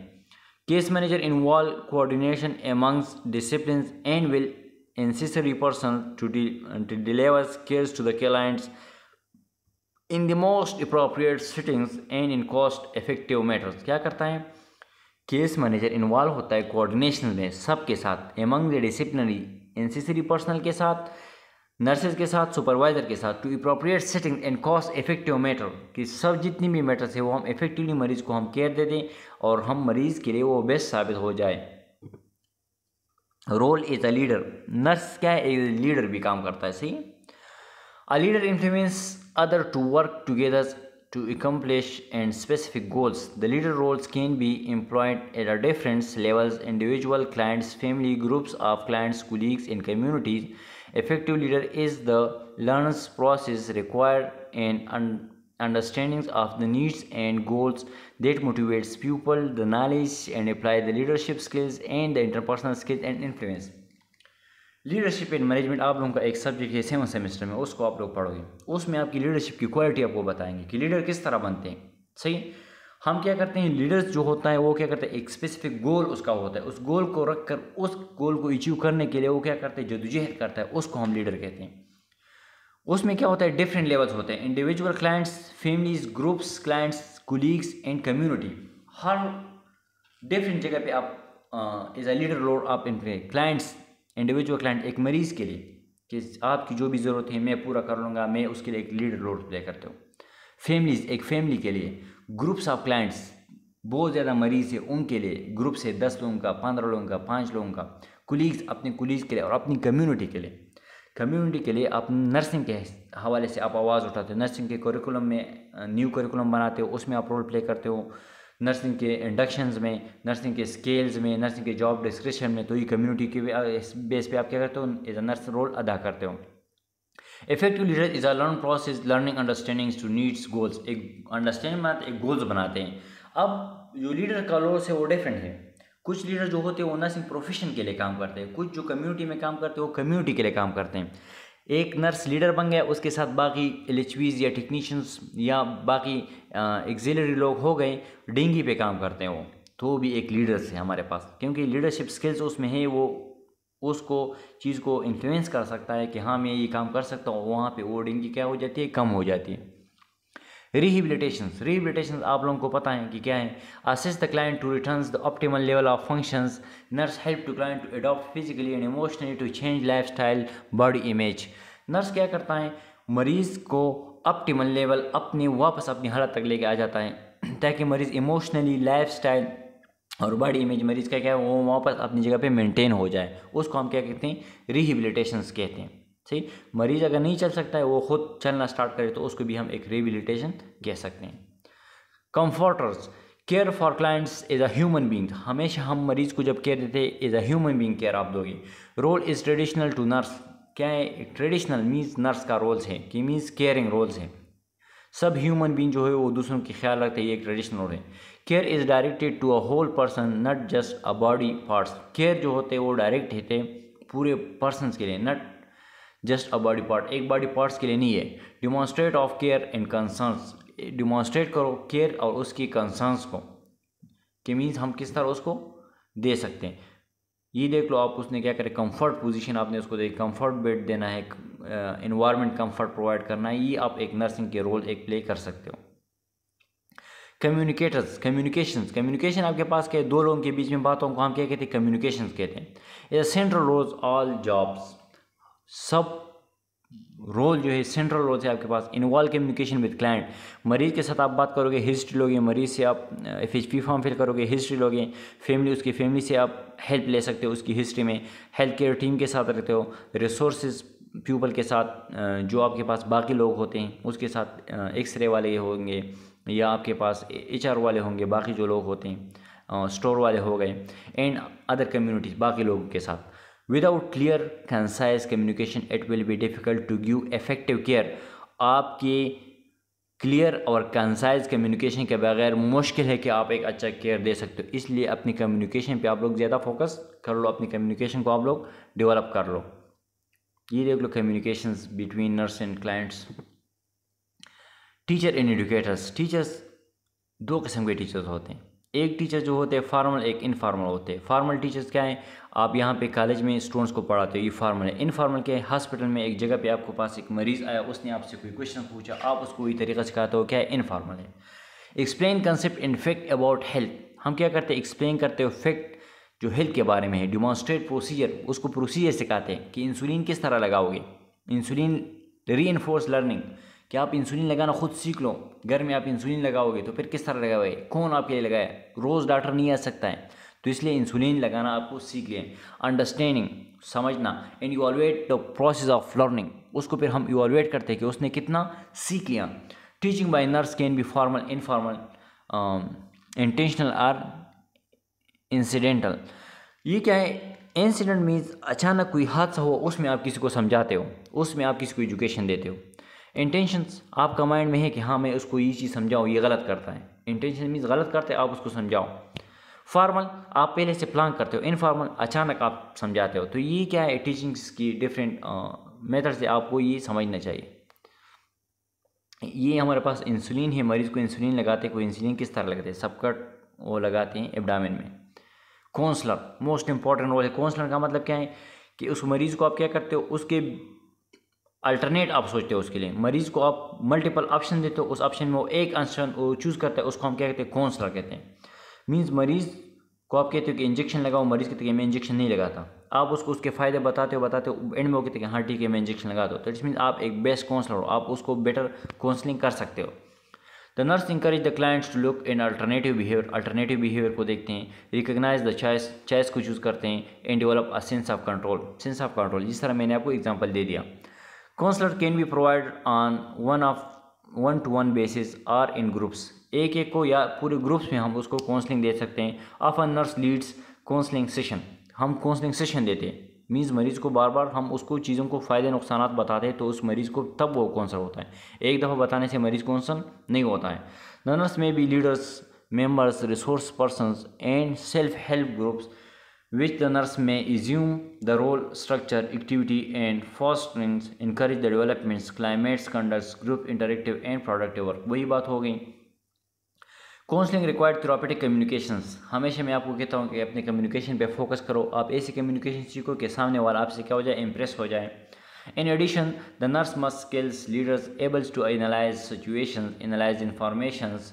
case manager involve coordination amongst discipline and will ancillary person to de to cares to the clients in the most appropriate sittings and in cost effective matters क्या करता है केस मैनेजर इन्वॉल्व होता है coordination में सबके साथ among the disciplinary ancillary personnel के साथ नर्सेज के साथ सुपरवाइज़र के साथ to appropriate setting and cost effective matter कि सब जितनी भी मैटर्स है वो हम इफेक्टिवली मरीज़ को हम केयर दे दें और हम मरीज़ के लिए वो बेस्ट साबित हो जाए role is a leader nurse क्या है लीडर भी काम करता है सही a leader influence other to work together to accomplish and specific goals the leader roles can be employed at a different levels individual clients family groups of clients colleagues in communities. effective leader is the learner's process required in un understanding of the needs and goals that motivates people the knowledge and apply the leadership skills and the interpersonal skills and influence leadership and management आप लोगों का एक subject है seven semester में उसको आप लोग पढ़ोगे उसमें आपकी लीडरशिप की क्वालिटी आपको बताएंगे कि लीडर किस तरह बनते हैं सही हम क्या करते हैं लीडर्स जो होता है वो क्या करते हैं एक स्पेसिफिक गोल उसका होता है उस गोल को रख कर उस गोल को अचीव करने के लिए वो क्या करते हैं जदोजहद करता है उसको हम लीडर कहते हैं उसमें क्या होता है डिफरेंट लेवल्स होते हैं individual clients families groups clients colleagues and community हर डिफरेंट जगह पे आप एज अ लीडर रोल आप इन क्लाइंट्स इंडिविजुअल क्लाइंट एक मरीज़ के लिए कि आपकी जो भी ज़रूरत है मैं पूरा कर लूँगा मैं उसके लिए एक लीडर रोल प्ले करता हूँ फैमिलीज़ एक फैमिली के लिए ग्रुप्स ऑफ क्लाइंट्स बहुत ज़्यादा मरीज़ है उनके लिए ग्रुप से दस लोगों का पंद्रह लोगों का पाँच लोगों का कुलीग्स अपने कुलीग्स के लिए और अपनी कम्युनिटी के लिए कम्युनिटी के लिए आप नर्सिंग के हवाले से आप आवाज़ उठाते हो नर्सिंग के करिकुलम में न्यू करिकुलम बनाते हो उसमें आप रोल प्ले करते हो नर्सिंग के इंडक्शंस में नर्सिंग के स्केल्स में नर्सिंग के जॉब डिस्क्रिप्शन में तो ये कम्युनिटी के बेस पे आप क्या करते हो एज अ नर्स रोल अदा करते हो effective leader is a learn process learning understanding to needs goals एक अंडरस्टैंड बनाते एक गोल्स बनाते हैं अब जो लीडर का रोल है वो डिफरेंट है कुछ लीडर जो होते हैं वो नर्सिंग प्रोफेशन के लिए काम करते हैं कुछ जो कम्युनिटी में काम करते हैं वो कम्युनिटी के लिए काम करते हैं एक नर्स लीडर बन गया उसके साथ बाकी एल या टेक्नीशियंस या बाकी एग्जिलरी लोग हो गए डेंगी पे काम करते हैं वो तो भी एक लीडर्स है हमारे पास क्योंकि लीडरशिप स्किल्स उसमें है वो उसको चीज़ को इन्फ्लुएंस कर सकता है कि हाँ मैं ये काम कर सकता हूँ वहाँ पे ओडिंग की क्या हो जाती है कम हो जाती है रिहेबिलिटेशन रिहेबिलिटेशन आप लोगों को पता है कि क्या है assist the client to return the optimal level of functions nurse help to client to adopt physically and emotionally to change lifestyle body image nurse क्या करता है मरीज़ को ऑप्टिमल लेवल अपने वापस अपनी हालत तक लेके आ जाता है ताकि मरीज़ इमोशनली लाइफ स्टाइल और बॉडी इमेज मरीज का क्या है वो वहाँ पर अपनी जगह पे मेंटेन हो जाए उसको हम क्या कहते हैं रिहेबिलिटेशन कहते हैं ठीक मरीज अगर नहीं चल सकता है वो खुद चलना स्टार्ट करे तो उसको भी हम एक रिहेबिलिटेशन कह सकते हैं comforters care for clients is a human being हमेशा हम मरीज को जब केयर देते is a human being care आप दोगे role is traditional to nurse क्या है ट्रेडिशनल मीन्स नर्स का रोल्स है कि मीन्स केयरिंग रोल्स हैं सब ह्यूमन बींग जो है वो दूसरों की ख्याल रखते हैं ये एक ट्रेडिशनल हो रहे हैं care is directed to a whole person not just a body parts care जो होते हैं वो डायरेक्ट होते पूरे पर्सन के लिए not just a body part एक बॉडी पार्ट्स के लिए नहीं है demonstrate of care and concerns demonstrate करो केयर और उसकी कंसर्नस को कि मीन्स हम किस तरह उसको दे सकते हैं ये देख लो आप उसने क्या करे कंफर्ट पोजीशन आपने उसको देख कंफर्ट बेड देना है इन्वायरमेंट कंफर्ट प्रोवाइड करना है ये आप एक नर्सिंग के रोल एक प्ले कर सकते हो कम्युनिकेटर्स कम्युनिकेशंस कम्युनिकेशन आपके पास क्या है दो लोगों के बीच में बातों को हम क्या कहते हैं कम्युनिकेशन कहते हैं सेंट्रल रोल्स ऑल जॉब्स सब रोल जो है सेंट्रल रोल है आपके पास इन्वॉल्व कम्युनिकेशन विद क्लाइंट मरीज़ के साथ आप बात करोगे हिस्ट्री लोगे मरीज़ से आप F H P form fill करोगे हिस्ट्री लोगे फैमिली उसकी फैमिली से आप हेल्प ले सकते हो उसकी हिस्ट्री में हेल्थ केयर टीम के साथ रहते हो रिसोर्स पीपल के साथ uh, जो आपके पास बाकी लोग होते हैं उसके साथ एक्सरे uh, वाले होंगे या आपके पास एच आर वाले होंगे बाकी जो लोग होते हैं स्टोर uh, वाले हो गए एंड अदर कम्युनिटीज़ बाकी लोगों के साथ without clear concise communication it will be difficult to give effective care आपके क्लियर और कंसाइज कम्युनिकेशन के बगैर मुश्किल है कि आप एक अच्छा केयर दे सकते हो इसलिए अपनी कम्युनिकेशन पे आप लोग ज़्यादा फोकस कर लो अपनी कम्युनिकेशन को आप लोग डेवलप कर लो ये देख लो communication between nurse and clients teacher and educators teachers दो किस्म के टीचर्स होते हैं एक टीचर जो होते हैं फार्मल एक इनफार्मल होते हैं फार्मल टीचर्स क्या हैं आप यहाँ पे कॉलेज में स्टूडेंट्स को पढ़ाते हो ये फार्मल है इनफार्मल क्या है हॉस्पिटल में एक जगह पे आपके पास एक मरीज़ आया उसने आपसे कोई क्वेश्चन पूछा आप उसको ये तरीका सिखाते हो क्या है इनफार्मल है explain concept in fact about health हम क्या करते हैं एक्सप्लेन करते हो फैक्ट जो हेल्थ के बारे में है डिमॉन्स्ट्रेट प्रोसीजर उसको प्रोसीजर सिखाते हैं कि इंसुलिन किस तरह लगाओगे इंसुलिन री लर्निंग कि आप इंसुलिन लगाना खुद सीख लो घर में आप इंसुलिन लगाओगे तो फिर किस तरह लगाओगे कौन आपके लगाए रोज़ डॉक्टर नहीं आ सकता है तो इसलिए इंसुलिन लगाना आपको सीख लें अंडरस्टैंडिंग समझना and evaluate the process of learning उसको फिर हम इवॉलवेट करते हैं कि उसने कितना सीख लिया teaching by nurse can be formal informal intentional or incidental ये क्या है इंसिडेंट मीन्स अचानक कोई हादसा हो उसमें आप किसी को समझाते हो उसमें आप किसी को एजुकेशन देते हो इंटेंशंस आपका माइंड में है कि हाँ मैं उसको ये चीज़ समझाऊँ ये गलत करता है इंटेंशन मीन्स गलत करते हैं आप उसको समझाओ फॉर्मल आप पहले से प्लान करते हो इनफॉर्मल अचानक आप समझाते हो तो ये क्या है टीचिंग्स की डिफरेंट मेथड से आपको ये समझना चाहिए ये हमारे पास इंसुलिन है मरीज़ को इंसुलिन लगाते हैं कोई इंसुलिन किस तरह लगाते हैं सबकट वो लगाते हैं एबडामिन में काउंसलर मोस्ट इंपॉर्टेंट रोल है काउंसलर का मतलब क्या है कि उस मरीज़ को आप क्या करते हो उसके अल्टरनेट आप सोचते हो उसके लिए मरीज़ को आप मल्टीपल ऑप्शन देते हो उस ऑप्शन में वो एक आंसर चूज़ करता है उसको हम क्या कहते हैं कौन सा कहते हैं मीन्स मरीज़ को आप कहते हो कि इंजेक्शन लगाओ मरीज़ कहते हैं मैं इंजेक्शन नहीं लगाता आप उसको उसके फ़ायदे बताते हो बताते हो एंड में वो कहते हैं हाँ ठीक है मैं इंजेक्शन लगा दो तो इट्स मीन आप एक बेस्ट काउंसलर हो आप उसको बेटर काउंसलिंग कर सकते हो the nurse encourage the clients to look in alternative behaviour alternative behaviour को देखते हैं रिकोगनाइज द चॉइस चॉइस को चूज़ करते हैं and develop a sense of control sense of control जिस तरह मैंने आपको एग्जांपल दे दिया counsellor can be provide on one of one to one basis or in groups एक एक को या पूरे ग्रुप्स में हम उसको काउंसलिंग दे सकते हैं of a nurse leads counselling session हम काउंसलिंग सेशन देते हैं मीन्स मरीज़ को बार बार हम उसको चीज़ों को फ़ायदे नुकसान बताते हैं तो उस मरीज़ को तब वो कौनसा होता है एक दफ़ा बताने से मरीज़ कौंसल नहीं होता है नर्स में भी leaders members resource persons and self help groups which the nurse may assume the role, structure, activity and fostering encourage the developments, climates, conducts, group interactive and productive work. वही बात हो गई counselling required therapeutic communications हमेशा मैं आपको कहता हूँ कि अपने कम्युनिकेशन पे फोकस करो आप ऐसी कम्युनिकेशन सीखो कि सामने वाला आपसे क्या हो जाए impressed हो जाए In addition, the nurse must skills leaders able to analyze situations, analyze informations,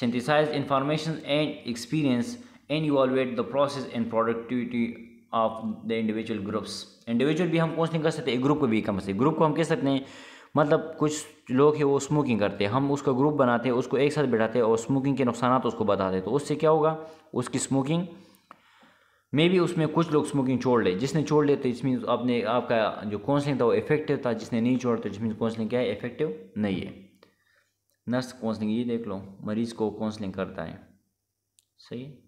synthesize information and experience and evaluate the process and productivity of the individual groups individual भी हम कुछ नहीं कर सकते ग्रुप को भी कम सकते ग्रुप को हम कह सकते हैं मतलब कुछ लोग हैं वो स्मोकिंग करते हैं हम उसका ग्रुप बनाते हैं उसको एक साथ बैठाते हैं और स्मोकिंग के नुकसान तो उसको बताते हैं तो उससे क्या होगा उसकी स्मोकिंग मे भी उसमें कुछ लोग स्मोकिंग छोड़ ले जिसने छोड़ ले तो इसमें आपने आपका जो काउंसलिंग था वो इफेक्टिव था जिसने नहीं छोड़ा तो जिसमें काउंसलिंग क्या है इफेक्टिव नहीं है नर्स काउंसलिंग ये देख लो मरीज़ को काउंसलिंग करता है सही है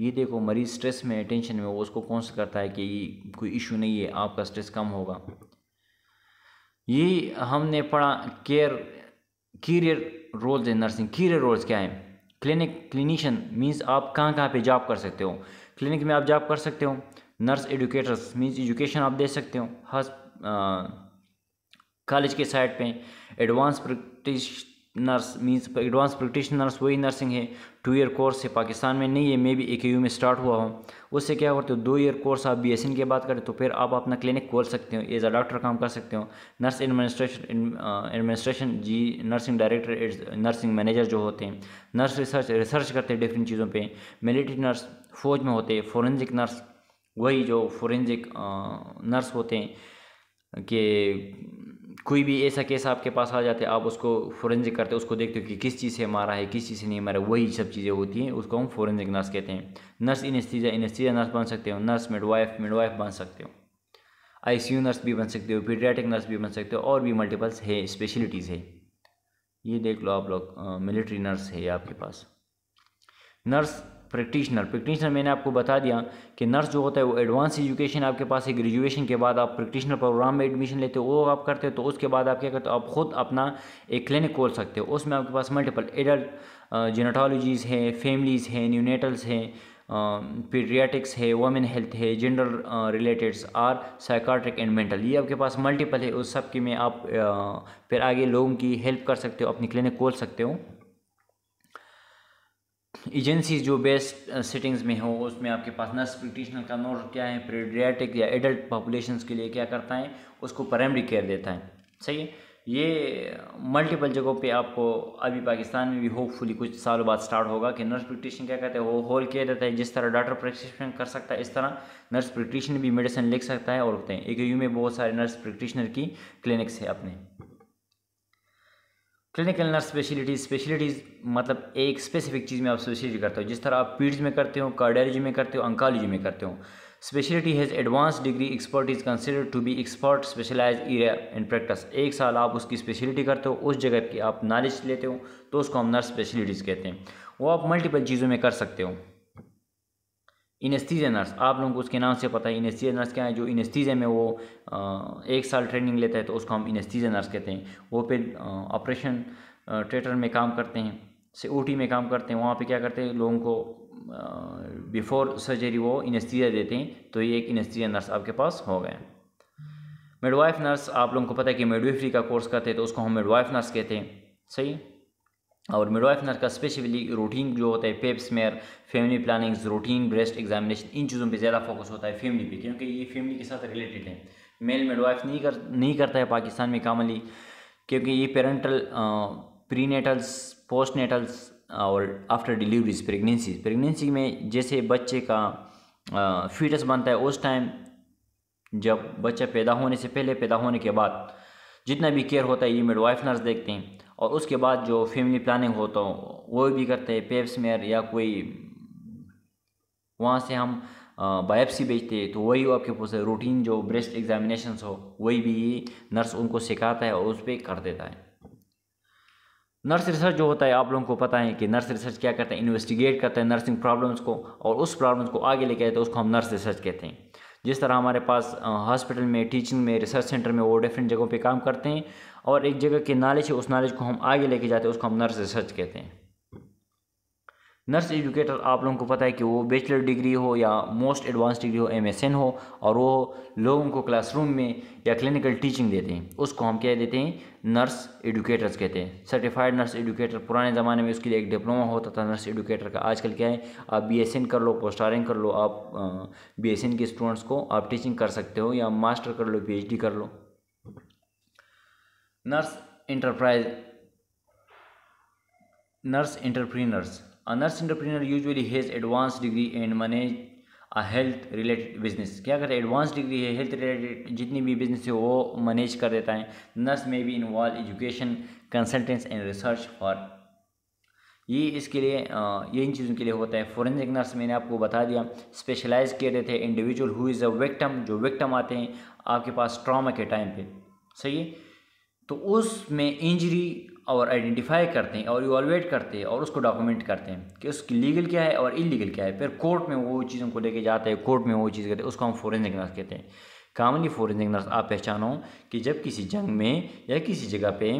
ये देखो मरीज़ स्ट्रेस में टेंशन में वो उसको कौन सा करता है कि कोई इशू नहीं है आपका स्ट्रेस कम होगा ये हमने पढ़ा care career roles in nursing career roles क्या है क्लिनिक क्लिनिशियन मीन्स आप कहाँ कहाँ पे जॉब कर सकते हो क्लिनिक में आप जॉब कर सकते हो नर्स एडुकेटर्स मीन्स एजुकेशन आप दे सकते हो हस्प कॉलेज के साइड पे advance practice nurse means advance practitioner nurse वही नर्सिंग है टू ईयर कोर्स है पाकिस्तान में नहीं है मे भी ए के यू में स्टार्ट हुआ हो उससे क्या करते हो दो ईयर कोर्स आप बी एस एन की बात करें तो फिर आप अपना क्लिनिक खोल सकते हो एज अ डॉक्टर काम कर सकते हो नर्स एडमिनिस्ट्रेशन एडमिनिस्ट्रेशन जी नर्सिंग डायरेक्टर नर्सिंग मैनेजर जो होते हैं नर्स रिसर्च रिसर्च करते हैं डिफरेंट चीज़ों पर मिलिट्री नर्स फौज में होते हैं फोरेंसिक नर्स वही जो फोरेंसिक नर्स uh, होते हैं कि कोई भी ऐसा केस आपके पास आ जाता है आप उसको फोरेंसिक करते हो उसको देखते हो कि किस चीज़ से मारा है किस चीज़ से नहीं मारा वही सब चीज़ें होती हैं उसको हम फोरेंसिक नर्स कहते हैं नर्स इनस्तीजा इनस्तीजा नर्स बन सकते हो नर्स मिडवाइफ मिडवाइफ बन सकते हो आईसीयू नर्स भी बन सकते हो पीडियाटिक नर्स भी बन सकते हो और भी मल्टीपल्स है स्पेशलिटीज़ है ये देख लो आप लोग मिलिट्री नर्स है आपके पास नर्स प्रैक्टिशनर प्रैक्टिशनर मैंने आपको बता दिया कि नर्स जो होता है वो एडवांस एजुकेशन आपके पास है ग्रेजुएशन के बाद आप प्रैक्टिशनर प्रोग्राम में एडमिशन लेते हो वो आप करते हो तो उसके बाद आप क्या करते हो आप खुद अपना एक क्लिनिक खोल सकते हो उसमें आपके पास मल्टीपल एडल्ट जेनाटोलॉजीज़ हैं फैमिलीज़ हैं न्यूनेटल्स हैं पीडियाटिक्स है वोमेन हेल्थ है gender relateds or psychiatric and mental ये आपके पास मल्टीपल है उस सब की में आप फिर आगे लोगों की हेल्प कर सकते हो अपनी क्लिनिक खोल सकते हो एजेंसीज जो बेस्ट सेटिंग्स uh, में हो उसमें आपके पास नर्स प्रैक्टिशनर का नोट क्या है प्रेडियाटिक या एडल्ट पॉपुलेशन के लिए क्या करता है उसको प्राइमरी केयर देता है सही है ये मल्टीपल जगहों पे आपको अभी पाकिस्तान में भी होपफुली कुछ सालों बाद स्टार्ट होगा कि नर्स प्रैक्टिशन क्या कहते हैं वो होल केयर देता है जिस तरह डॉक्टर प्रैक्टिशन कर सकता है इस तरह नर्स प्रैक्टिशन भी मेडिसिन लिख सकता है और होते हैं एक यू में बहुत सारे नर्स प्रैक्टिशनर की क्लिनिक्स है अपने क्लिनिकल नर्स स्पेशलिटी स्पेशलिटीज़ मतलब एक स्पेसिफिक चीज़ में आप स्पेशलिटी करते हो जिस तरह आप पीड्स में करते हो कार्डियोलॉजी में करते हो अंकालोजी में करते हो speciality has advance degree expert is consider to be expert specialise area in practice एक साल आप उसकी स्पेशलिटी करते हो उस जगह की आप नॉलेज लेते हो तो उसको हम नर्स स्पेशलिटीज़ कहते हैं वो आप मल्टीपल चीज़ों में कर सकते हो इनेस्थीजिया नर्स आप लोगों को उसके नाम से पता है इनेस्थीजिया नर्स क्या है जो इनस्तीजे में वो एक साल ट्रेनिंग लेता है तो उसको हम इनेस्थीजिया नर्स कहते हैं वो फिर ऑपरेशन थिएटर में काम करते हैं से ओ में काम करते हैं वहाँ पे क्या करते हैं लोगों को बिफोर सर्जरी वो इनस्तीजा देते हैं तो ये एक इनेस्थीजिया नर्स आपके पास हो गए मिडवाइफ नर्स आप लोगों को पता है कि मिडविफ्री का कोर्स करते हैं तो उसको हम मिडवाइफ नर्स कहते हैं सही और मिडवाइफ नर्स का स्पेशली रूटीन जो होता है pap smear family planning routine breast examination इन चीज़ों पे ज़्यादा फोकस होता है फैमिली पे क्योंकि ये फैमिली के साथ रिलेटेड है मेल मिडवाइफ नहीं कर नहीं करता है पाकिस्तान में कामली क्योंकि ये पेरेंटल प्रीनेटल्स पोस्टनेटल्स और आफ्टर डिलीवरीज प्रेगनेंसी प्रेगनेंसी में जैसे बच्चे का फीटस बनता है उस टाइम जब बच्चा पैदा होने से पहले पैदा होने के बाद जितना भी केयर होता है ये मिडवाइफ नर्स देखते हैं और उसके बाद जो फैमिली प्लानिंग होता हो वो भी करते हैं पेप्समेर या कोई वहाँ से हम बायोप्सी बेचते हैं तो वही आपके पास रूटीन जो ब्रेस्ट एग्जामिनेशन हो वही भी नर्स उनको सिखाता है और उस पर कर देता है नर्स रिसर्च जो होता है आप लोगों को पता है कि नर्स रिसर्च क्या करते हैं इन्वेस्टिगेट करते हैं नर्सिंग प्रॉब्लम्स को और उस प्रॉब्लम्स को आगे लेके आए तो उसको हम नर्स रिसर्च कहते हैं जिस तरह हमारे पास हॉस्पिटल में टीचिंग में रिसर्च सेंटर में वो डिफरेंट जगहों पे काम करते हैं और एक जगह के नॉलेज है उस नॉलेज को हम आगे लेके जाते हैं उसको हम नर्स रिसर्च कहते हैं नर्स एजुकेटर आप लोगों को पता है कि वो बैचलर डिग्री हो या मोस्ट एडवांस डिग्री हो एम हो और वो लोगों को क्लासरूम में या क्लिनिकल टीचिंग देते हैं उसको हम क्या देते हैं नर्स एडुकेटर्स कहते हैं सर्टिफाइड नर्स एडुकेटर पुराने ज़माने में उसके लिए एक डिप्लोमा होता था नर्स एडुकेटर का आजकल क्या है आप बी कर लो पोस्टारिंग कर लो आप बी के स्टूडेंट्स को आप टीचिंग कर सकते हो या मास्टर कर लो पी कर लो nurse enterprise nurse entrepreneurs a nurse entrepreneur usually has advance degree and manage a health related business क्या करता है एडवांस डिग्री है हेल्थ रिलेटेड जितनी भी बिजनेस है वो मैनेज कर देता है नर्स में भी involve education consultants and research for ये इसके लिए ये इन चीज़ों के लिए होता है फोरेंसिक नर्स मैंने आपको बता दिया स्पेशलाइज किए देते हैं individual who is a victim जो विक्टम आते हैं आपके पास ट्रॉमा के टाइम पे सही है तो उसमें इंजरी और आइडेंटिफाई करते हैं और इवॉलवेट करते हैं और उसको डॉक्यूमेंट करते हैं कि उसकी लीगल क्या है और इलीगल क्या है फिर कोर्ट में वो चीज़ों को लेके जाते हैं कोर्ट में वो चीज़ कहते हैं उसको हम फॉरेंसिक नर्स कहते हैं कामनली फोरेंसिक नर्स आप पहचानो कि जब किसी जंग में या किसी जगह पे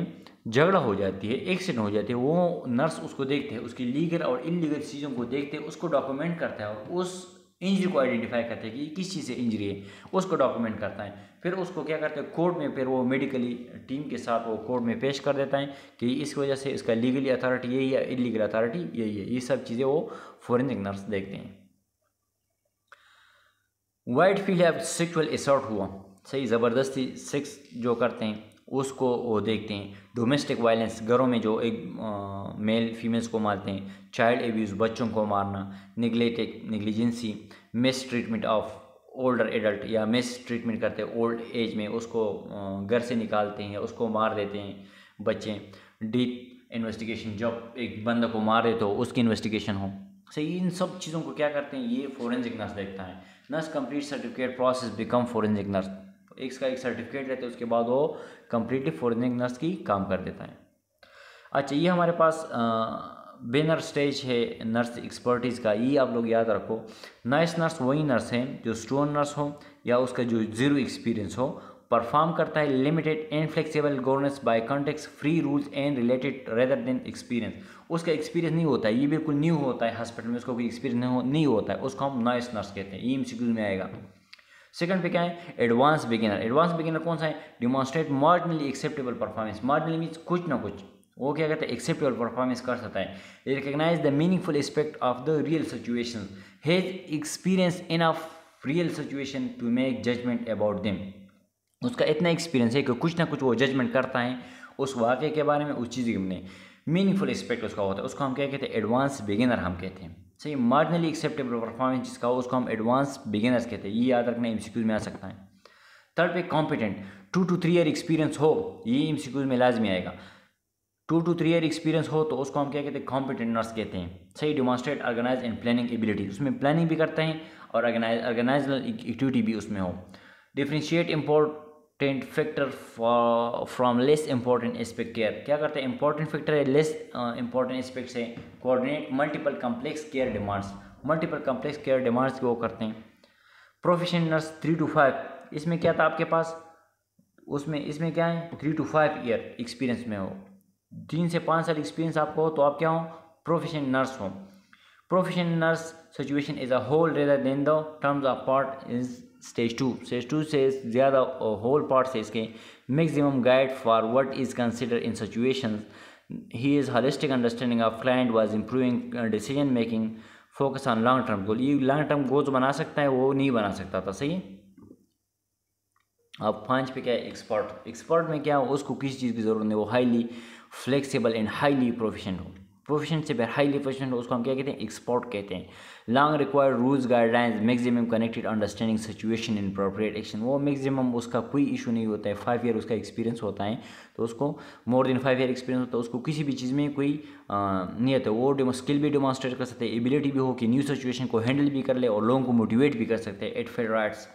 झगड़ा हो जाती है एक्सीडेंट हो जाती है वो नर्स उसको देखते हैं उसकी लीगल और इलीगल चीज़ों को देखते हैं उसको डॉक्यूमेंट करता है और उस इंजरी को आइडेंटिफाई करते हैं कि किस चीज़ से इंजरी है उसको डॉक्यूमेंट करता है फिर उसको क्या करते हैं कोर्ट में फिर वो मेडिकली टीम के साथ वो कोर्ट में पेश कर देता है कि इस वजह से इसका लीगली अथॉरिटी यही है इलीगल अथॉरिटी यही है ये सब चीज़ें वो फॉरेंसिक नर्स देखते हैं वाइट फील्ड अब सेक्सुअल असॉल्ट हुआ सही ज़बरदस्ती सेक्स जो करते हैं उसको वो देखते हैं डोमेस्टिक वायलेंस घरों में जो एक मेल फीमेल्स को मारते हैं चाइल्ड एब्यूज़ बच्चों को मारना neglected negligence mistreatment of older adult या मिस ट्रीटमेंट करते हैं ओल्ड एज में उसको घर से निकालते हैं उसको मार देते हैं बच्चे डीप इन्वेस्टिगेशन जब एक बंदा को मार देते तो हो उसकी इन्वेस्टिगेशन हो सही इन सब चीज़ों को क्या करते हैं ये फॉरेंसिक नर्स देखता है nurse complete certificate process become forensic nurse इसका एक सर्टिफिकेट रहता है उसके बाद वो कम्प्लीटली फॉरेनिक नर्स की काम कर देता है अच्छा ये हमारे पास बेनर स्टेज है नर्स एक्सपर्टीज़ का ये आप लोग याद रखो नर्स नर्स वही नर्स हैं जो स्टोन नर्स हो या उसका जो ज़ीरो एक्सपीरियंस हो परफॉर्म करता है limited and flexible governance by context free rules and related rather than experience उसका एक्सपीरियंस नहीं होता है ये बिल्कुल न्यू होता है हॉस्पिटल में उसको कोई एक्सपीरियंस नहीं होता है उसको हम नॉइस नर्स कहते हैं ई एम में आएगा सेकंड पे क्या है एडवांस बिगिनर एडवांस बिगिनर कौन सा है demonstrate marginally acceptable performance marginally means कुछ ना कुछ वो क्या करता है एक्सेप्टेबल परफॉर्मेंस कर सकता है recognise the meaningful aspect of the real situation has experience in of real situation to make judgement about them उसका इतना एक्सपीरियंस है कि कुछ ना कुछ वो जजमेंट करता है उस वाक्य के बारे में उस चीज़ के मीनिंगफुल एस्पेक्ट उसका होता है उसको हम क्या कहते हैं एडवांस बिगिनर हम कहते हैं सही मार्जिनली एक्सेप्टेबल परफॉर्मेंस जिसका हो उसको हम एडवांस बिगिनर्स कहते हैं ये याद रखना एम में आ सकता है थर्ड पे competent two to three year experience हो ये एम में लाजमी आएगा two to three year experience हो तो उसको हम क्या कहते हैं कॉम्पिटेंट नर्स कहते हैं सही demonstrate organise and planning ability उसमें प्लानिंग भी करते हैं और ऑर्गेनाइज ऑर्गेनाइजनल एक्टिविटी भी उसमें हो differentiate important factor from less important aspect care क्या करते हैं इंपॉर्टेंट फैक्टर है लेस इंपॉर्टेंट एस्पेक्ट से coordinate multiple complex care demands multiple complex care demands वो करते हैं profession nurse three to five इसमें क्या था आपके पास उसमें इसमें क्या है three to five year experience में हो तीन से पाँच साल एक्सपीरियंस आपको हो तो आप क्या हो प्रोफेशन नर्स हो profession nurse situation is a whole rather than the terms of part is stage two stage two से ज़्यादा होल पार्ट से इसके maximum guide for what is consider in situation he is holistic understanding of client was improving decision making focus on long term goal ये long term गोल बना सकता है वो नहीं बना सकता था सही अब पाँच पे क्या है एक्सपर्ट एक्सपर्ट में क्या हो उसको किसी चीज़ की ज़रूरत नहीं वो highly flexible and highly proficient हो प्रोफेशन से बेहतर हाईली प्रोफेशन उसको हम क्या कहते हैं एक्सपोर्ट कहते हैं long required rules guidelines maximum connected understanding situation in appropriate action वो मैक्सिमम उसका कोई इशू नहीं होता है फाइव ईयर उसका एक्सपीरियंस होता है तो उसको more than five year experience होता है उसको किसी भी चीज़ में कोई नहीं है वो स्किल भी डेमोस्ट्रेट कर सकते हैं एबिलिटी भी हो कि न्यू सिचुएशन को हैंडल भी कर ले और लोगों को मोटिवेट भी कर सकते हैं एट फेड राइट्स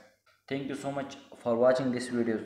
thank you so much for watching this video